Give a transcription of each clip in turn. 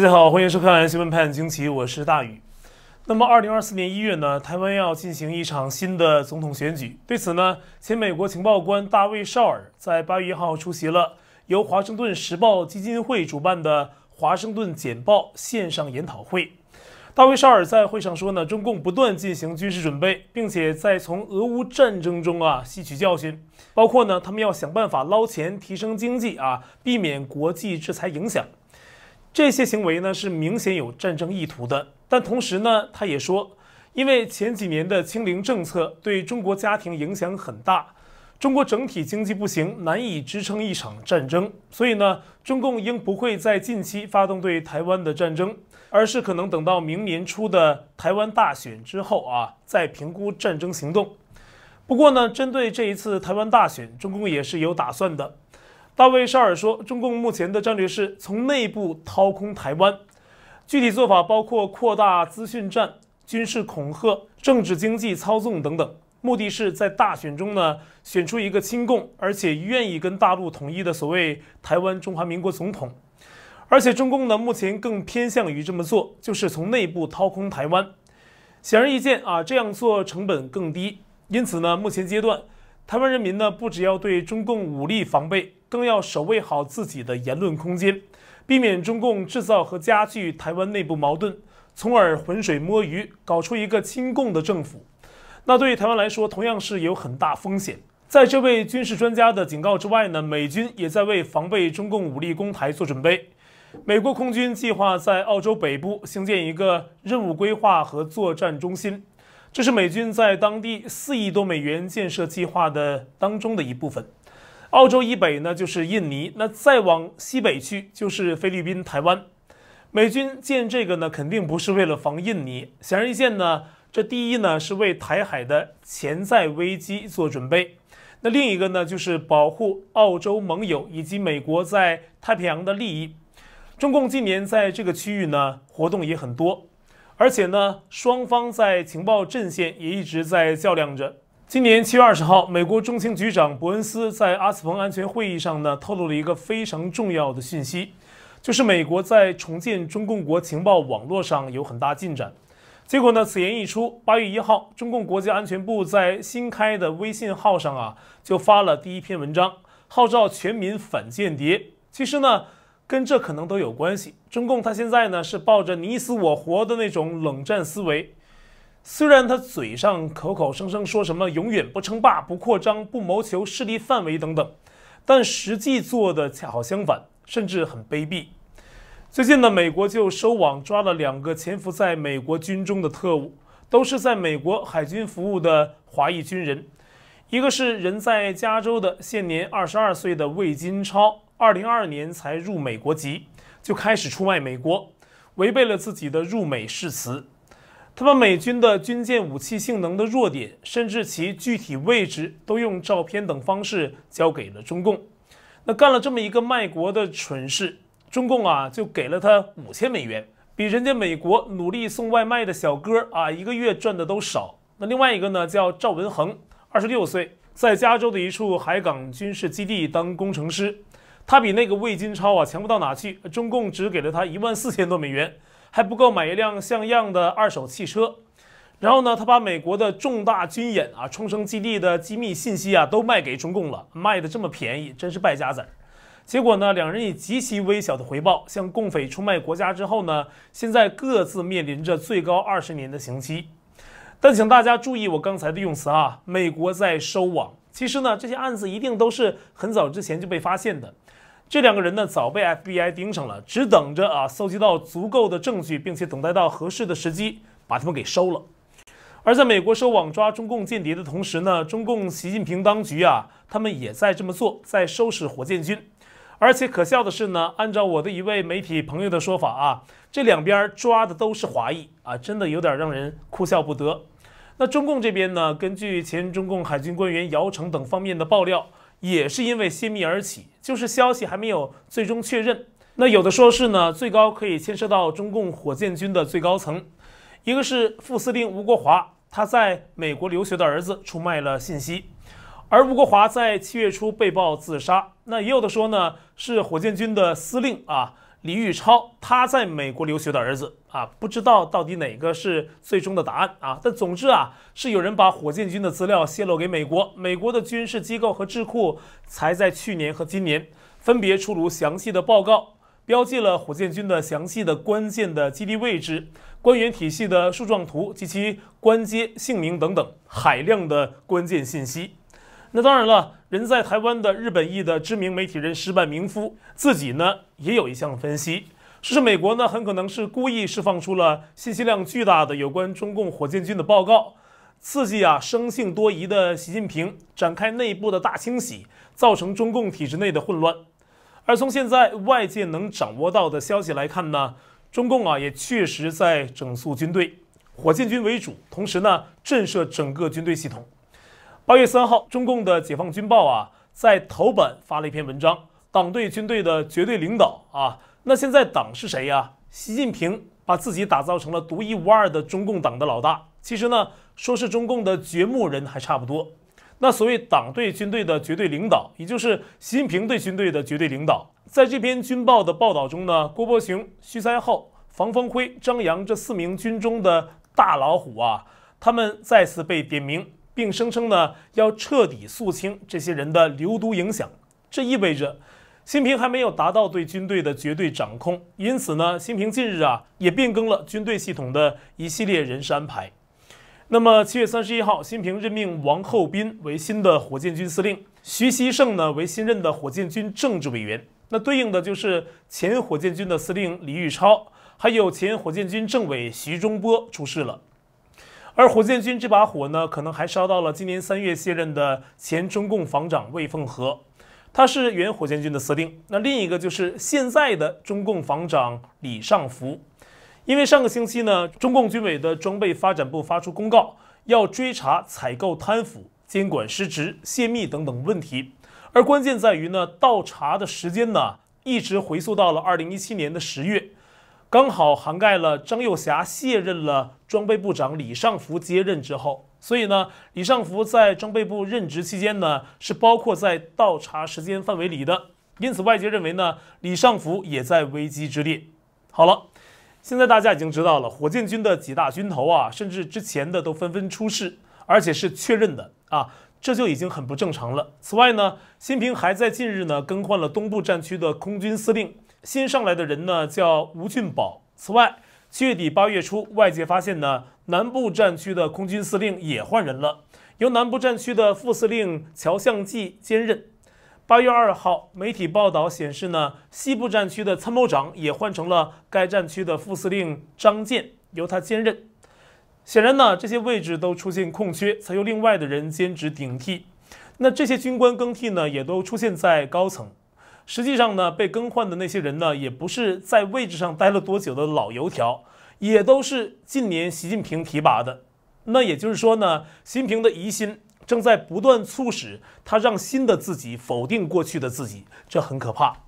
大家好，欢迎收看《新闻盘惊奇》，我是大宇。那么，二零二四年一月呢，台湾要进行一场新的总统选举。对此呢，前美国情报官大卫·绍尔在八月一号出席了由华盛顿时报基金会主办的《华盛顿简报》线上研讨会。大卫·绍尔在会上说呢，中共不断进行军事准备，并且在从俄乌战争中啊吸取教训，包括呢，他们要想办法捞钱、提升经济啊，避免国际制裁影响。这些行为呢是明显有战争意图的，但同时呢，他也说，因为前几年的清零政策对中国家庭影响很大，中国整体经济不行，难以支撑一场战争，所以呢，中共应不会在近期发动对台湾的战争，而是可能等到明年初的台湾大选之后啊再评估战争行动。不过呢，针对这一次台湾大选，中共也是有打算的。大卫·沙尔说，中共目前的战略是从内部掏空台湾，具体做法包括扩大资讯战、军事恐吓、政治经济操纵等等，目的是在大选中呢选出一个亲共而且愿意跟大陆统一的所谓台湾中华民国总统。而且中共呢目前更偏向于这么做，就是从内部掏空台湾。显而易见啊，这样做成本更低，因此呢，目前阶段，台湾人民呢不只要对中共武力防备。更要守卫好自己的言论空间，避免中共制造和加剧台湾内部矛盾，从而浑水摸鱼，搞出一个亲共的政府。那对于台湾来说，同样是有很大风险。在这位军事专家的警告之外呢，美军也在为防备中共武力攻台做准备。美国空军计划在澳洲北部兴建一个任务规划和作战中心，这是美军在当地四亿多美元建设计划的当中的一部分。澳洲以北呢就是印尼，那再往西北去就是菲律宾、台湾。美军建这个呢，肯定不是为了防印尼。显而易见呢，这第一呢是为台海的潜在危机做准备，那另一个呢就是保护澳洲盟友以及美国在太平洋的利益。中共今年在这个区域呢活动也很多，而且呢双方在情报阵线也一直在较量着。今年七月二十号，美国中情局长伯恩斯在阿斯彭安全会议上呢，透露了一个非常重要的信息，就是美国在重建中共国情报网络上有很大进展。结果呢，此言一出，八月一号，中共国家安全部在新开的微信号上啊，就发了第一篇文章，号召全民反间谍。其实呢，跟这可能都有关系。中共他现在呢，是抱着你死我活的那种冷战思维。虽然他嘴上口口声声说什么永远不称霸、不扩张、不谋求势力范围等等，但实际做的恰好相反，甚至很卑鄙。最近呢，美国就收网抓了两个潜伏在美国军中的特务，都是在美国海军服务的华裔军人。一个是人在加州的，现年二十二岁的魏金超，二零二年才入美国籍，就开始出卖美国，违背了自己的入美誓词。他把美军的军舰武器性能的弱点，甚至其具体位置，都用照片等方式交给了中共。那干了这么一个卖国的蠢事，中共啊就给了他五千美元，比人家美国努力送外卖的小哥啊一个月赚的都少。那另外一个呢，叫赵文恒，二十六岁，在加州的一处海港军事基地当工程师。他比那个魏金超啊强不到哪去，中共只给了他一万四千多美元。还不够买一辆像样的二手汽车，然后呢，他把美国的重大军演啊、冲绳基地的机密信息啊都卖给中共了，卖的这么便宜，真是败家子儿。结果呢，两人以极其微小的回报向共匪出卖国家之后呢，现在各自面临着最高二十年的刑期。但请大家注意我刚才的用词啊，美国在收网。其实呢，这些案子一定都是很早之前就被发现的。这两个人呢，早被 FBI 盯上了，只等着啊，搜集到足够的证据，并且等待到合适的时机，把他们给收了。而在美国收网抓中共间谍的同时呢，中共习近平当局啊，他们也在这么做，在收拾火箭军。而且可笑的是呢，按照我的一位媒体朋友的说法啊，这两边抓的都是华裔啊，真的有点让人哭笑不得。那中共这边呢，根据前中共海军官员姚成等方面的爆料。也是因为泄密而起，就是消息还没有最终确认。那有的说是呢，最高可以牵涉到中共火箭军的最高层，一个是副司令吴国华，他在美国留学的儿子出卖了信息，而吴国华在七月初被曝自杀。那也有的说呢，是火箭军的司令啊。李玉超，他在美国留学的儿子啊，不知道到底哪个是最终的答案啊。但总之啊，是有人把火箭军的资料泄露给美国，美国的军事机构和智库才在去年和今年分别出炉详细的报告，标记了火箭军的详细的关键的基地位置、官员体系的树状图及其官阶、姓名等等海量的关键信息。那当然了，人在台湾的日本裔的知名媒体人石坂明夫自己呢也有一项分析，说是美国呢很可能是故意释放出了信息量巨大的有关中共火箭军的报告，刺激啊生性多疑的习近平展开内部的大清洗，造成中共体制内的混乱。而从现在外界能掌握到的消息来看呢，中共啊也确实在整肃军队，火箭军为主，同时呢震慑整个军队系统。八月三号，中共的解放军报啊，在头版发了一篇文章，《党对军队的绝对领导》啊。那现在党是谁呀？习近平把自己打造成了独一无二的中共党的老大。其实呢，说是中共的掘墓人还差不多。那所谓党对军队的绝对领导，也就是习近平对军队的绝对领导。在这篇军报的报道中呢，郭伯雄、徐才厚、房峰辉、张扬这四名军中的大老虎啊，他们再次被点名。并声称呢要彻底肃清这些人的流毒影响，这意味着新平还没有达到对军队的绝对掌控，因此呢，新平近日啊也变更了军队系统的一系列人事安排。那么七月三十一号，新平任命王厚斌为新的火箭军司令，徐希胜呢为新任的火箭军政治委员。那对应的就是前火箭军的司令李玉超，还有前火箭军政委徐中波出事了。而火箭军这把火呢，可能还烧到了今年三月卸任的前中共防长魏凤和，他是原火箭军的司令。那另一个就是现在的中共防长李尚福，因为上个星期呢，中共军委的装备发展部发出公告，要追查采购贪腐、监管失职、泄密等等问题。而关键在于呢，倒查的时间呢，一直回溯到了二零一七年的十月。刚好涵盖了张幼霞卸任了装备部长，李尚福接任之后，所以呢，李尚福在装备部任职期间呢，是包括在倒查时间范围里的。因此外界认为呢，李尚福也在危机之列。好了，现在大家已经知道了火箭军的几大军头啊，甚至之前的都纷纷出事，而且是确认的啊，这就已经很不正常了。此外呢，新平还在近日呢更换了东部战区的空军司令。新上来的人呢，叫吴俊宝。此外，七月底八月初，外界发现呢，南部战区的空军司令也换人了，由南部战区的副司令乔相继兼任。八月二号，媒体报道显示呢，西部战区的参谋长也换成了该战区的副司令张建，由他兼任。显然呢，这些位置都出现空缺，才由另外的人兼职顶替。那这些军官更替呢，也都出现在高层。实际上呢，被更换的那些人呢，也不是在位置上待了多久的老油条，也都是近年习近平提拔的。那也就是说呢，习近平的疑心正在不断促使他让新的自己否定过去的自己，这很可怕。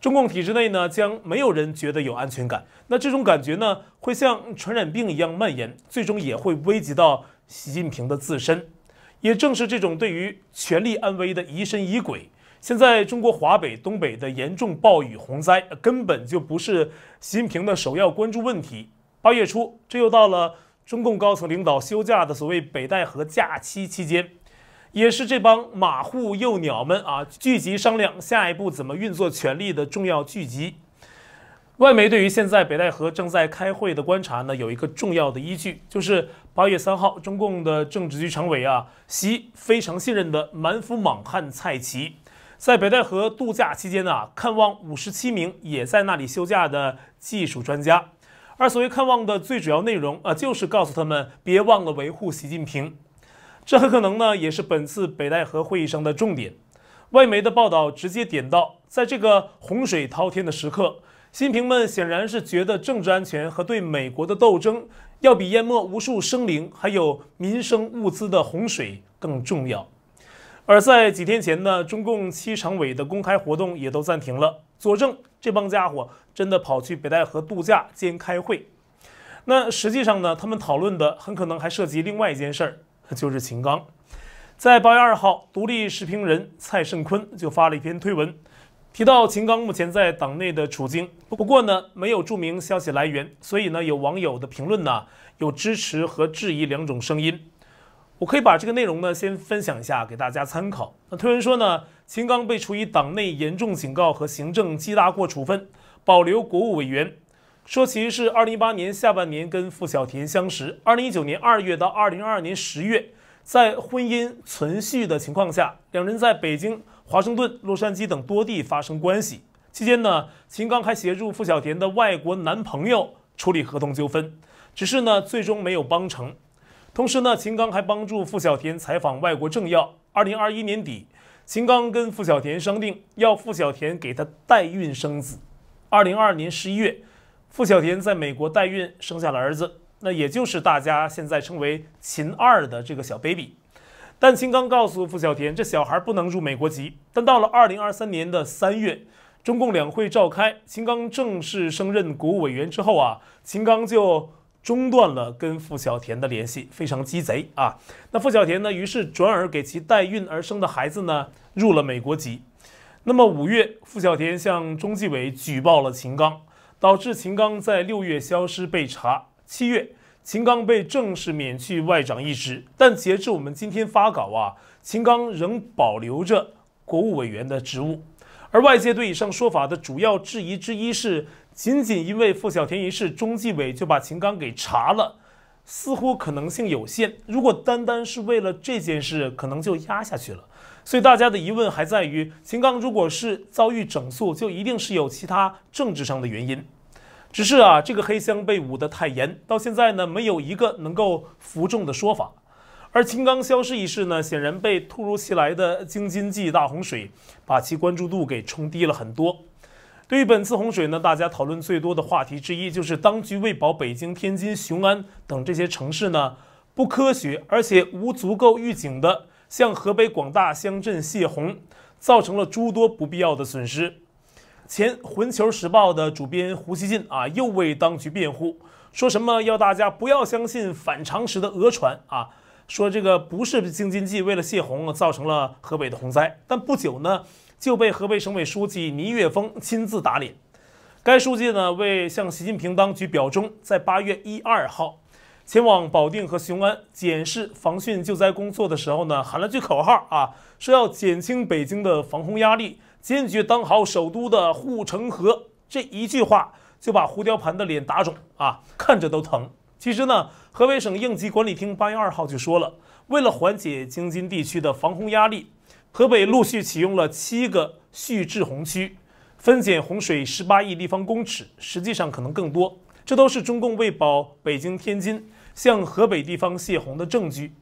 中共体制内呢，将没有人觉得有安全感。那这种感觉呢，会像传染病一样蔓延，最终也会危及到习近平的自身。也正是这种对于权力安危的疑神疑鬼。现在中国华北、东北的严重暴雨洪灾根本就不是习近平的首要关注问题。八月初，这又到了中共高层领导休假的所谓北戴河假期期间，也是这帮马户幼鸟们啊聚集商量下一步怎么运作权力的重要聚集。外媒对于现在北戴河正在开会的观察呢，有一个重要的依据，就是八月三号中共的政治局常委啊，习非常信任的满腹莽汉蔡奇。在北戴河度假期间呢，看望五十七名也在那里休假的技术专家，而所谓看望的最主要内容，啊，就是告诉他们别忘了维护习近平。这很可能呢，也是本次北戴河会议上的重点。外媒的报道直接点到，在这个洪水滔天的时刻，新平们显然是觉得政治安全和对美国的斗争，要比淹没无数生灵还有民生物资的洪水更重要。而在几天前呢，中共七常委的公开活动也都暂停了，佐证这帮家伙真的跑去北戴河度假兼开会。那实际上呢，他们讨论的很可能还涉及另外一件事儿，就是秦刚。在八月二号，独立视频人蔡胜坤就发了一篇推文，提到秦刚目前在党内的处境。不过呢，没有注明消息来源，所以呢，有网友的评论呢，有支持和质疑两种声音。我可以把这个内容呢先分享一下，给大家参考。那推文说呢，秦刚被处以党内严重警告和行政记大过处分，保留国务委员。说其实是2018年下半年跟付小田相识，2019年2月到2022年10月，在婚姻存续的情况下，两人在北京、华盛顿、洛杉矶等多地发生关系。期间呢，秦刚还协助付小田的外国男朋友处理合同纠纷，只是呢，最终没有帮成。同时呢，秦刚还帮助傅小田采访外国政要。二零二一年底，秦刚跟傅小田商定，要傅小田给他代孕生子。二零二二年十一月，傅小田在美国代孕生下了儿子，那也就是大家现在称为秦二的这个小 baby。但秦刚告诉傅小田，这小孩不能入美国籍。但到了二零二三年的三月，中共两会召开，秦刚正式升任国务委员之后啊，秦刚就。中断了跟傅小田的联系，非常鸡贼啊！那傅小田呢？于是转而给其代孕而生的孩子呢，入了美国籍。那么五月，傅小田向中纪委举报了秦刚，导致秦刚在六月消失被查。七月，秦刚被正式免去外长一职。但截至我们今天发稿啊，秦刚仍保留着国务委员的职务。而外界对以上说法的主要质疑之一是。仅仅因为付小田一事，中纪委就把秦刚给查了，似乎可能性有限。如果单单是为了这件事，可能就压下去了。所以大家的疑问还在于，秦刚如果是遭遇整肃，就一定是有其他政治上的原因。只是啊，这个黑箱被捂得太严，到现在呢，没有一个能够服众的说法。而秦刚消失一事呢，显然被突如其来的京津冀大洪水，把其关注度给冲低了很多。对于本次洪水呢，大家讨论最多的话题之一就是当局为保北京、天津、雄安等这些城市呢，不科学，而且无足够预警的向河北广大乡镇泄洪，造成了诸多不必要的损失。前《环球时报》的主编胡锡进啊，又为当局辩护，说什么要大家不要相信反常识的讹传啊，说这个不是京津冀为了泄洪造成了河北的洪灾，但不久呢。就被河北省委书记倪岳峰亲自打脸。该书记呢为向习近平当局表忠，在八月一二号前往保定和雄安检视防汛救灾工作的时候呢，喊了句口号啊，说要减轻北京的防洪压力，坚决当好首都的护城河。这一句话就把胡雕盘的脸打肿啊，看着都疼。其实呢，河北省应急管理厅八月二号就说了，为了缓解京津地区的防洪压力。河北陆续启用了七个蓄滞洪区，分减洪水十八亿立方公尺，实际上可能更多。这都是中共为保北京、天津向河北地方泄洪的证据。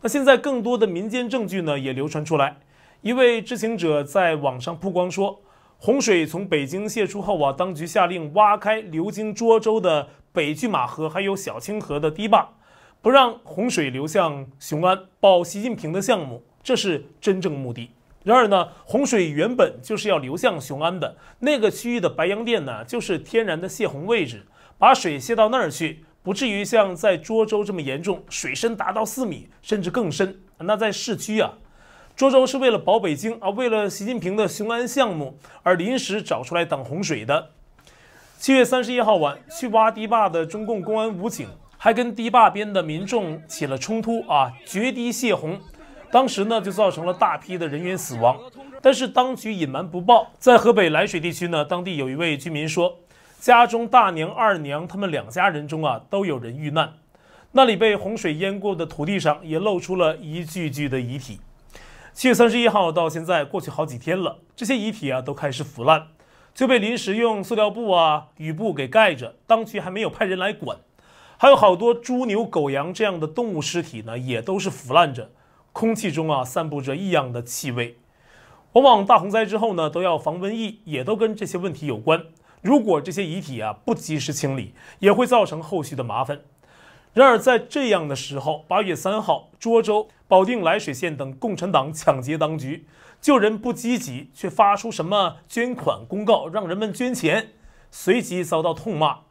那现在更多的民间证据呢，也流传出来。一位知情者在网上曝光说，洪水从北京泄出后啊，当局下令挖开流经涿州的北拒马河，还有小清河的堤坝，不让洪水流向雄安，保习近平的项目。这是真正目的。然而呢，洪水原本就是要流向雄安的那个区域的白洋淀呢，就是天然的泄洪位置，把水泄到那儿去，不至于像在涿州这么严重，水深达到四米甚至更深。那在市区啊，涿州是为了保北京啊，为了习近平的雄安项目而临时找出来挡洪水的。七月三十一号晚，去挖堤坝的中共公安武警还跟堤坝边的民众起了冲突啊，决堤泄洪。当时呢，就造成了大批的人员死亡，但是当局隐瞒不报。在河北涞水地区呢，当地有一位居民说，家中大娘、二娘，他们两家人中啊，都有人遇难。那里被洪水淹过的土地上，也露出了一具具的遗体。七月三十一号到现在过去好几天了，这些遗体啊都开始腐烂，就被临时用塑料布啊、雨布给盖着，当局还没有派人来管。还有好多猪、牛、狗、羊这样的动物尸体呢，也都是腐烂着。空气中啊散布着异样的气味，往往大洪灾之后呢都要防瘟疫，也都跟这些问题有关。如果这些遗体啊不及时清理，也会造成后续的麻烦。然而在这样的时候，八月三号，涿州、保定、涞水县等共产党抢劫当局，救人不积极，却发出什么捐款公告，让人们捐钱，随即遭到痛骂。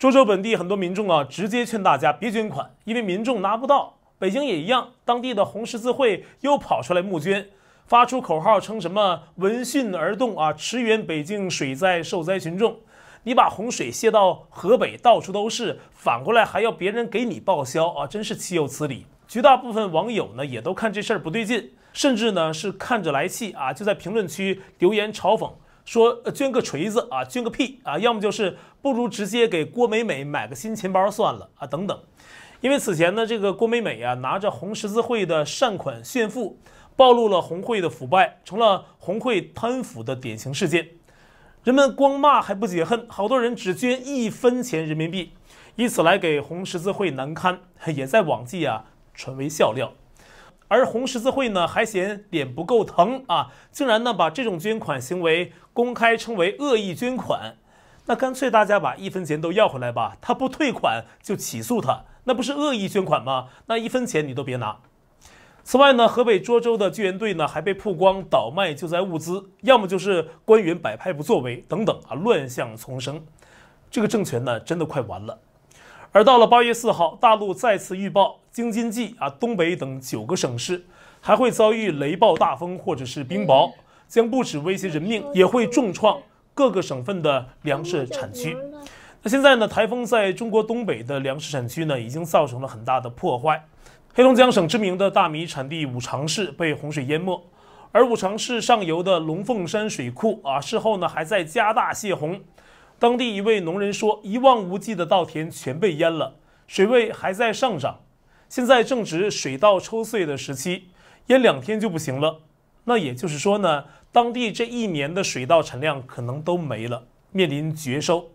涿州本地很多民众啊直接劝大家别捐款，因为民众拿不到。北京也一样，当地的红十字会又跑出来募捐，发出口号称什么“闻讯而动”啊，驰援北京水灾受灾群众。你把洪水泄到河北，到处都是，反过来还要别人给你报销啊，真是岂有此理！绝大部分网友呢也都看这事儿不对劲，甚至呢是看着来气啊，就在评论区留言嘲讽，说捐个锤子啊，捐个屁啊！要么就是不如直接给郭美美买个新钱包算了啊，等等。因为此前呢，这个郭美美啊拿着红十字会的善款炫富，暴露了红会的腐败，成了红会贪腐的典型事件。人们光骂还不解恨，好多人只捐一分钱人民币，以此来给红十字会难堪，也在网际啊传为笑料。而红十字会呢还嫌脸不够疼啊，竟然呢把这种捐款行为公开称为恶意捐款。那干脆大家把一分钱都要回来吧，他不退款就起诉他。那不是恶意捐款吗？那一分钱你都别拿。此外呢，河北涿州的救援队呢还被曝光倒卖救灾物资，要么就是官员摆拍不作为等等啊，乱象丛生。这个政权呢真的快完了。而到了八月四号，大陆再次预报，京津冀啊、东北等九个省市还会遭遇雷暴大风或者是冰雹，将不止威胁人命，也会重创各个省份的粮食产区。那现在呢？台风在中国东北的粮食产区呢，已经造成了很大的破坏。黑龙江省知名的大米产地五常市被洪水淹没，而五常市上游的龙凤山水库啊，事后呢还在加大泄洪。当地一位农人说：“一望无际的稻田全被淹了，水位还在上涨。现在正值水稻抽穗的时期，淹两天就不行了。那也就是说呢，当地这一年的水稻产量可能都没了，面临绝收。”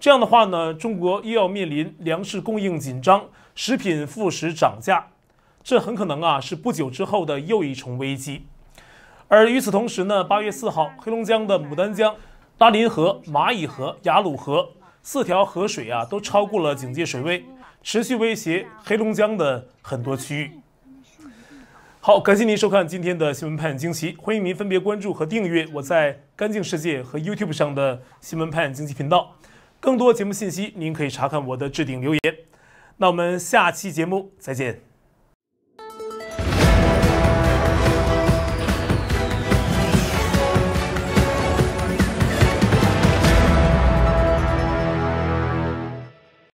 这样的话呢，中国又要面临粮食供应紧张、食品副食涨价，这很可能啊是不久之后的又一重危机。而与此同时呢，八月四号，黑龙江的牡丹江、拉林河、蚂蚁河、雅鲁河四条河水啊都超过了警戒水位，持续威胁黑龙江的很多区域。好，感谢您收看今天的《新闻派惊奇，欢迎您分别关注和订阅我在干净世界和 YouTube 上的《新闻派经济》频道。更多节目信息，您可以查看我的置顶留言。那我们下期节目再见。